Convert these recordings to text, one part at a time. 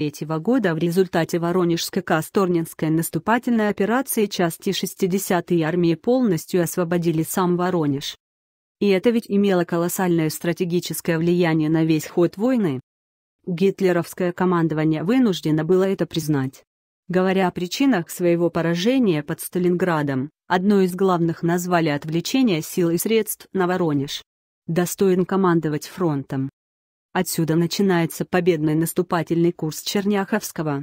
1943 года в результате Воронежской Касторнинской наступательной операции части 60-й армии полностью освободили сам Воронеж. И это ведь имело колоссальное стратегическое влияние на весь ход войны. Гитлеровское командование вынуждено было это признать. Говоря о причинах своего поражения под Сталинградом, одно из главных назвали отвлечение сил и средств на Воронеж. Достоин командовать фронтом, Отсюда начинается победный наступательный курс Черняховского.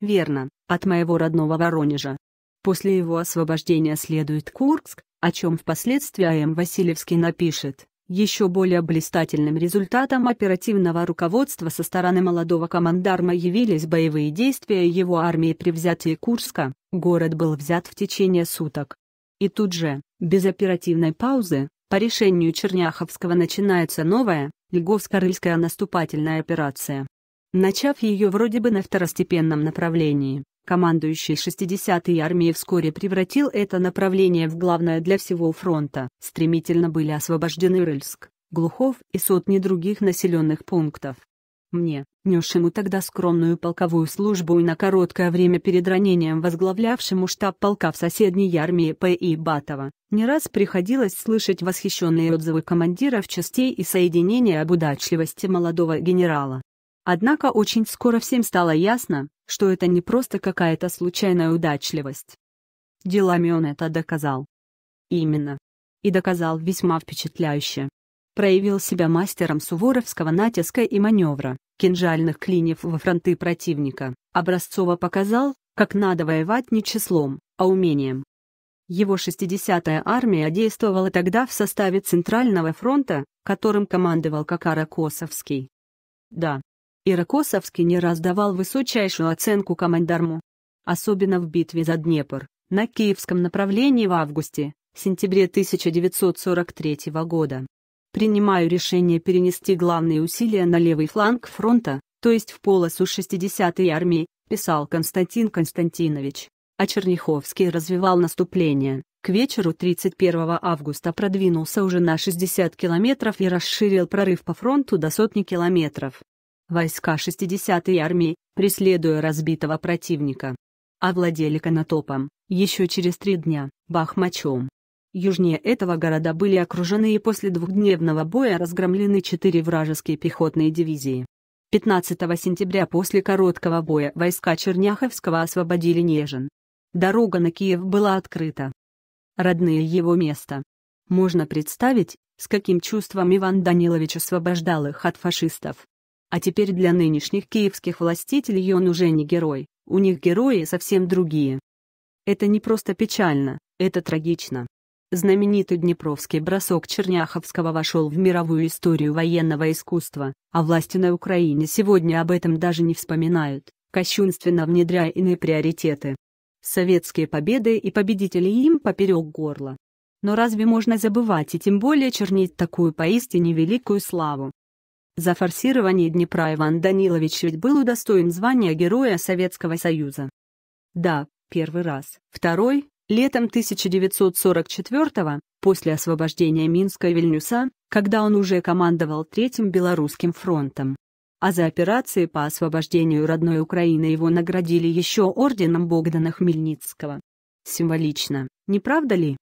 Верно, от моего родного Воронежа. После его освобождения следует Курск, о чем впоследствии А.М. Васильевский напишет, еще более блистательным результатом оперативного руководства со стороны молодого командарма явились боевые действия его армии при взятии Курска, город был взят в течение суток. И тут же, без оперативной паузы, по решению Черняховского начинается новая, Льговско-Рыльская наступательная операция. Начав ее вроде бы на второстепенном направлении, командующий 60-й армией вскоре превратил это направление в главное для всего фронта. Стремительно были освобождены Рыльск, Глухов и сотни других населенных пунктов. Мне, несшему тогда скромную полковую службу и на короткое время перед ранением возглавлявшему штаб полка в соседней армии П.И. Батова, не раз приходилось слышать восхищенные отзывы командиров частей и соединения об удачливости молодого генерала. Однако очень скоро всем стало ясно, что это не просто какая-то случайная удачливость. Делами он это доказал. Именно. И доказал весьма впечатляюще проявил себя мастером суворовского натиска и маневра, кинжальных клиньев во фронты противника. Образцово показал, как надо воевать не числом, а умением. Его 60-я армия действовала тогда в составе Центрального фронта, которым командовал Какара Косовский. Да, Ирокосовский не раз давал высочайшую оценку командарму. Особенно в битве за Днепр, на киевском направлении в августе, сентябре 1943 года принимаю решение перенести главные усилия на левый фланг фронта, то есть в полосу 60-й армии, писал Константин Константинович. А Черняховский развивал наступление. К вечеру 31 августа продвинулся уже на 60 километров и расширил прорыв по фронту до сотни километров. Войска 60-й армии, преследуя разбитого противника, овладели Конотопом, еще через три дня – Бахмачом. Южнее этого города были окружены и после двухдневного боя разгромлены четыре вражеские пехотные дивизии. 15 сентября после короткого боя войска Черняховского освободили Нежин. Дорога на Киев была открыта. Родные его места. Можно представить, с каким чувством Иван Данилович освобождал их от фашистов. А теперь для нынешних киевских властителей он уже не герой, у них герои совсем другие. Это не просто печально, это трагично. Знаменитый Днепровский бросок Черняховского вошел в мировую историю военного искусства, а власти на Украине сегодня об этом даже не вспоминают, кощунственно внедряя иные приоритеты. Советские победы и победители им поперек горла. Но разве можно забывать и тем более чернить такую поистине великую славу? За форсирование Днепра Иван Данилович ведь был удостоен звания Героя Советского Союза. Да, первый раз. Второй, Летом 1944 после освобождения Минска и Вильнюса, когда он уже командовал Третьим Белорусским фронтом. А за операции по освобождению родной Украины его наградили еще орденом Богдана Хмельницкого. Символично, не правда ли?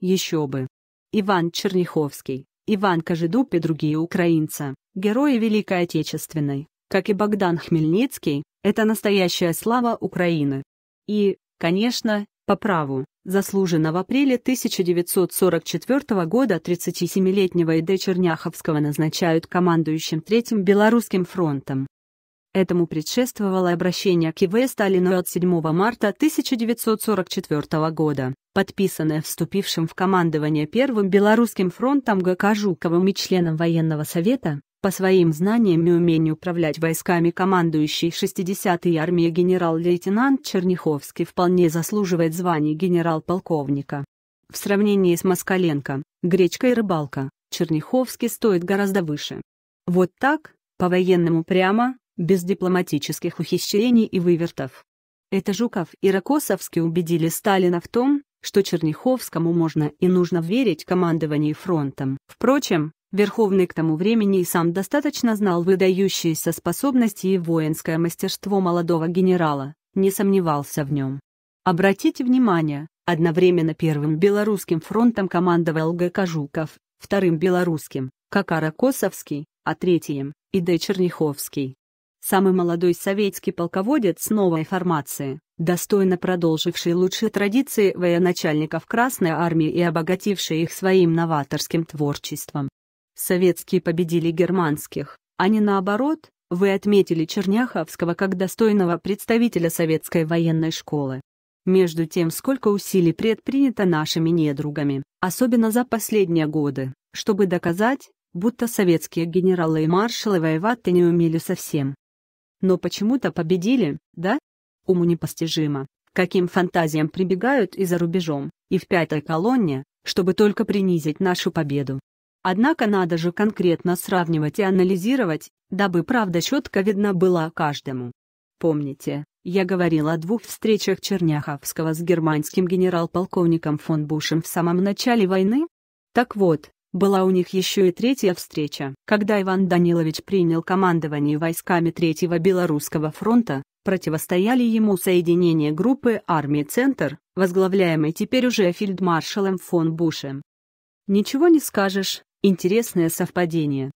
Еще бы. Иван Черняховский, Иван Кожедуб и другие украинцы, герои Великой Отечественной, как и Богдан Хмельницкий, это настоящая слава Украины. И, конечно, по праву, заслуженно в апреле 1944 года 37-летнего И.Д. Черняховского назначают командующим Третьим Белорусским фронтом. Этому предшествовало обращение к И.В. Сталину от 7 марта 1944 года, подписанное вступившим в командование Первым Белорусским фронтом ГК Жуковым и членом Военного совета, по своим знаниям и умению управлять войсками командующий 60-й армией генерал-лейтенант Черняховский вполне заслуживает звания генерал-полковника. В сравнении с Москаленко, Гречка и Рыбалка, Черняховский стоит гораздо выше. Вот так, по-военному прямо, без дипломатических ухищрений и вывертов. Это Жуков и Рокоссовский убедили Сталина в том, что Черняховскому можно и нужно верить командованию фронтом. Впрочем, Верховный к тому времени и сам достаточно знал выдающиеся способности и воинское мастерство молодого генерала, не сомневался в нем. Обратите внимание, одновременно первым Белорусским фронтом командовал ГК Жуков, вторым Белорусским, Какара Косовский, а третьим – И.Д. Черняховский. Самый молодой советский полководец новой формации, достойно продолживший лучшие традиции военачальников Красной Армии и обогативший их своим новаторским творчеством. Советские победили германских, а не наоборот, вы отметили Черняховского как достойного представителя советской военной школы. Между тем, сколько усилий предпринято нашими недругами, особенно за последние годы, чтобы доказать, будто советские генералы и маршалы воевать-то не умели совсем. Но почему-то победили, да? Уму непостижимо, каким фантазиям прибегают и за рубежом, и в пятой колонне, чтобы только принизить нашу победу. Однако надо же конкретно сравнивать и анализировать, дабы правда четко видна была каждому. Помните, я говорил о двух встречах Черняховского с германским генерал-полковником фон Бушем в самом начале войны? Так вот, была у них еще и третья встреча, когда Иван Данилович принял командование войсками Третьего Белорусского фронта, противостояли ему соединение группы армии «Центр», возглавляемой теперь уже фельдмаршалом фон Бушем. Ничего не скажешь, Интересное совпадение.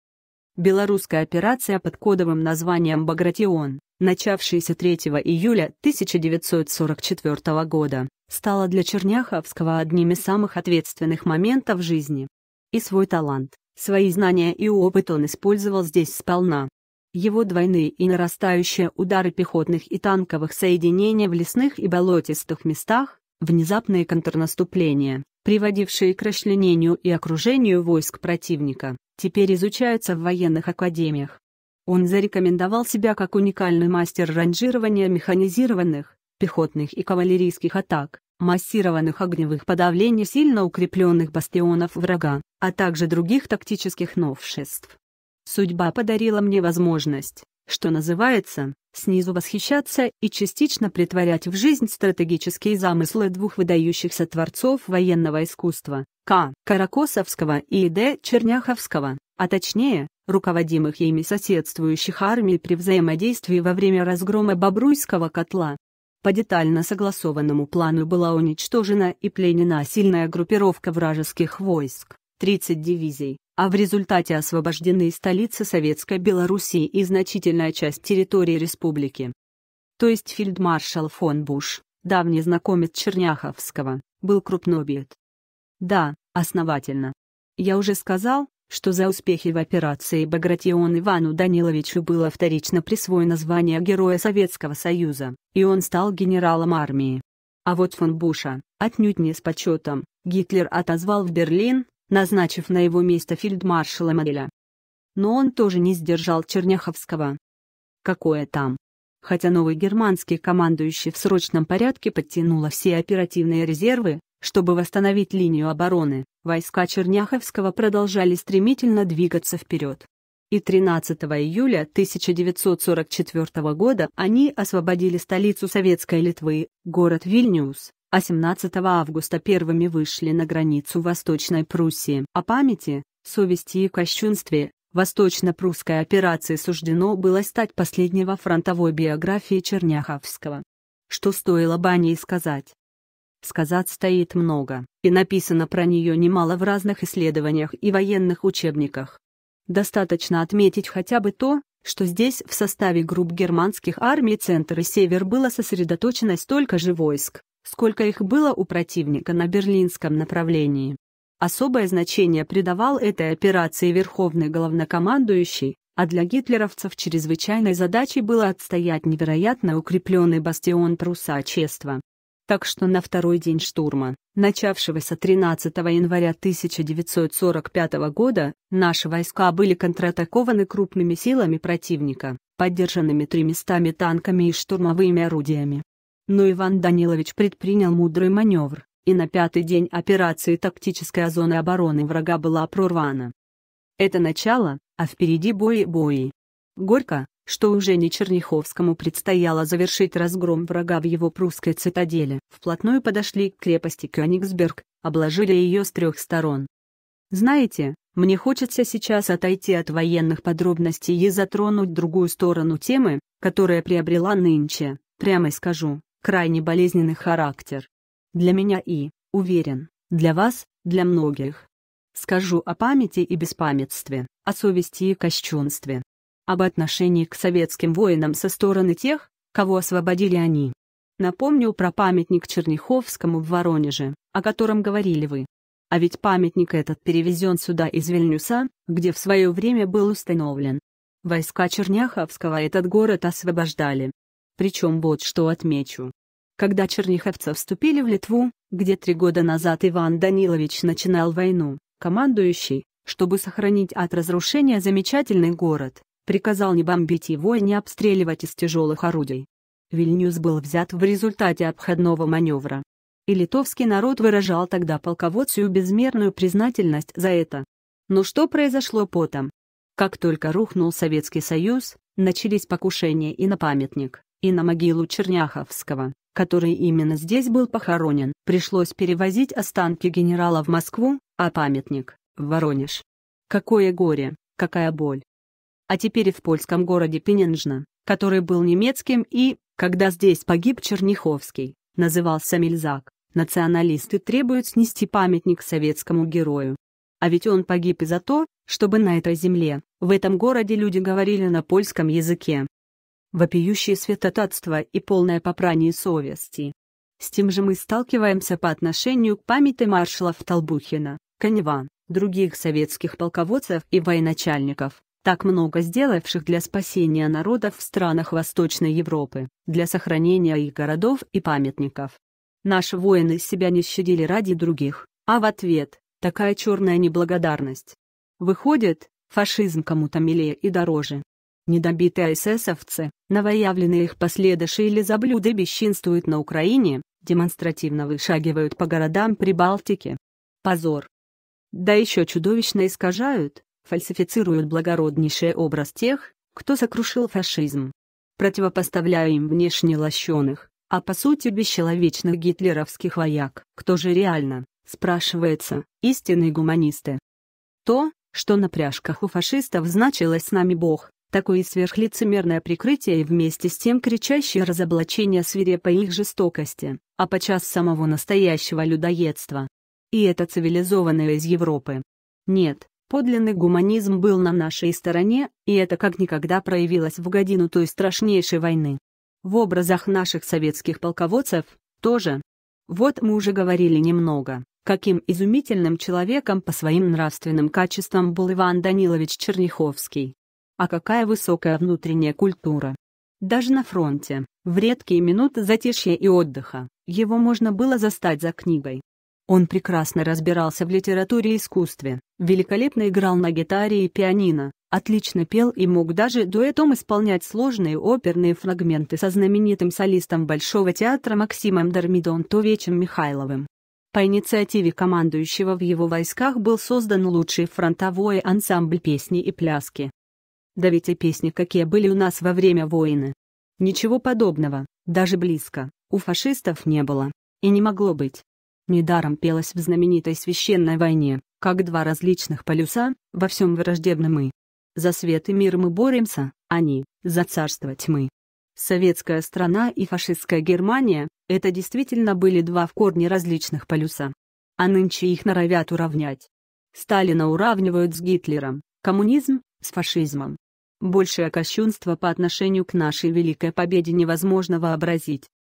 Белорусская операция под кодовым названием «Багратион», начавшаяся 3 июля 1944 года, стала для Черняховского одним из самых ответственных моментов жизни. И свой талант, свои знания и опыт он использовал здесь сполна. Его двойные и нарастающие удары пехотных и танковых соединений в лесных и болотистых местах, внезапные контрнаступления, приводившие к расчленению и окружению войск противника, теперь изучаются в военных академиях. Он зарекомендовал себя как уникальный мастер ранжирования механизированных, пехотных и кавалерийских атак, массированных огневых подавлений сильно укрепленных бастионов врага, а также других тактических новшеств. Судьба подарила мне возможность, что называется, снизу восхищаться и частично притворять в жизнь стратегические замыслы двух выдающихся творцов военного искусства, К. Каракосовского и Д. Черняховского, а точнее, руководимых ими соседствующих армий при взаимодействии во время разгрома Бобруйского котла. По детально согласованному плану была уничтожена и пленена сильная группировка вражеских войск. 30 дивизий, а в результате освобождены столица Советской Белоруссии и значительная часть территории республики. То есть фельдмаршал фон Буш, давний знакомец Черняховского, был крупнобит. Да, основательно. Я уже сказал, что за успехи в операции «Багратион» Ивану Даниловичу было вторично присвоено звание Героя Советского Союза, и он стал генералом армии. А вот фон Буша, отнюдь не с почетом, Гитлер отозвал в Берлин, назначив на его место фельдмаршала Мобеля. Но он тоже не сдержал Черняховского. Какое там? Хотя новый германский командующий в срочном порядке подтянула все оперативные резервы, чтобы восстановить линию обороны, войска Черняховского продолжали стремительно двигаться вперед. И 13 июля 1944 года они освободили столицу Советской Литвы, город Вильнюс, а 17 августа первыми вышли на границу Восточной Пруссии. О памяти, совести и кощунстве восточно-прусской операции суждено было стать последней во фронтовой биографии Черняховского. Что стоило бы о ней сказать? Сказать стоит много, и написано про нее немало в разных исследованиях и военных учебниках. Достаточно отметить хотя бы то, что здесь в составе групп германских армий центр и север было сосредоточено столько же войск, сколько их было у противника на берлинском направлении. Особое значение придавал этой операции верховный главнокомандующий, а для гитлеровцев чрезвычайной задачей было отстоять невероятно укрепленный бастион трусачества. Так что на второй день штурма, начавшегося 13 января 1945 года, наши войска были контратакованы крупными силами противника, поддержанными 300 танками и штурмовыми орудиями. Но Иван Данилович предпринял мудрый маневр, и на пятый день операции тактическая зона обороны врага была прорвана. Это начало, а впереди бои-бои. Горько, что уже не Черняховскому предстояло завершить разгром врага в его прусской цитадели. Вплотную подошли к крепости Кёнигсберг, обложили ее с трех сторон. Знаете, мне хочется сейчас отойти от военных подробностей и затронуть другую сторону темы, которая приобрела нынче, прямо скажу, крайне болезненный характер. Для меня и, уверен, для вас, для многих. Скажу о памяти и беспамятстве, о совести и кощунстве. Об отношении к советским воинам со стороны тех, кого освободили они. Напомню про памятник Черняховскому в Воронеже, о котором говорили вы. А ведь памятник этот перевезен сюда из Вильнюса, где в свое время был установлен. Войска Черняховского этот город освобождали, причем вот что отмечу. Когда черниховцы вступили в Литву, где три года назад Иван Данилович начинал войну, командующий, чтобы сохранить от разрушения замечательный город, приказал не бомбить его и не обстреливать из тяжелых орудий. Вильнюс был взят в результате обходного маневра. И литовский народ выражал тогда полководцу безмерную признательность за это. Но что произошло потом? Как только рухнул Советский Союз, начались покушения и на памятник и на могилу Черняховского, который именно здесь был похоронен. Пришлось перевозить останки генерала в Москву, а памятник – в Воронеж. Какое горе, какая боль. А теперь и в польском городе Пененжна, который был немецким и, когда здесь погиб Черняховский, назывался Мельзак, националисты требуют снести памятник советскому герою. А ведь он погиб и за то, чтобы на этой земле, в этом городе люди говорили на польском языке вопиющее святотатство и полное попрание совести. С тем же мы сталкиваемся по отношению к памяти маршалов Толбухина, Канева, других советских полководцев и военачальников, так много сделавших для спасения народов в странах Восточной Европы, для сохранения их городов и памятников. Наши воины себя не щадили ради других, а в ответ – такая черная неблагодарность. Выходит, фашизм кому-то милее и дороже. Недобитые эсэсовцы, новоявленные их последыши или заблюды бесчинствуют на Украине, демонстративно вышагивают по городам Прибалтики. Позор. Да еще чудовищно искажают, фальсифицируют благороднейший образ тех, кто сокрушил фашизм. Противопоставляя им внешне лощеных, а по сути бесчеловечных гитлеровских вояк. Кто же реально, спрашивается, истинные гуманисты? То, что на пряжках у фашистов значилось с нами Бог, такое сверхлицемерное прикрытие и вместе с тем кричащее разоблачение свирепой их жестокости, а подчас самого настоящего людоедства. И это цивилизованное из Европы. Нет, подлинный гуманизм был на нашей стороне, и это как никогда проявилось в годину той страшнейшей войны. В образах наших советских полководцев, тоже. Вот мы уже говорили немного, каким изумительным человеком по своим нравственным качествам был Иван Данилович Черняховский. А какая высокая внутренняя культура. Даже на фронте, в редкие минуты затишья и отдыха, его можно было застать за книгой. Он прекрасно разбирался в литературе и искусстве, великолепно играл на гитаре и пианино, отлично пел и мог даже дуэтом исполнять сложные оперные фрагменты со знаменитым солистом Большого театра Максимом Дормидонтовичем Михайловым. По инициативе командующего в его войсках был создан лучший фронтовой ансамбль песни и пляски, да ведь и песни, какие были у нас во время войны. Ничего подобного, даже близко, у фашистов не было. И не могло быть. Недаром пелось в знаменитой священной войне, как два различных полюса, во всем враждебны мы. За свет и мир мы боремся, они — за царство тьмы. Советская страна и фашистская Германия — это действительно были два в корне различных полюса. А нынче их норовят уравнять. Сталина уравнивают с Гитлером, коммунизм — с фашизмом. Большее кощунство по отношению к нашей великой победе невозможно вообразить.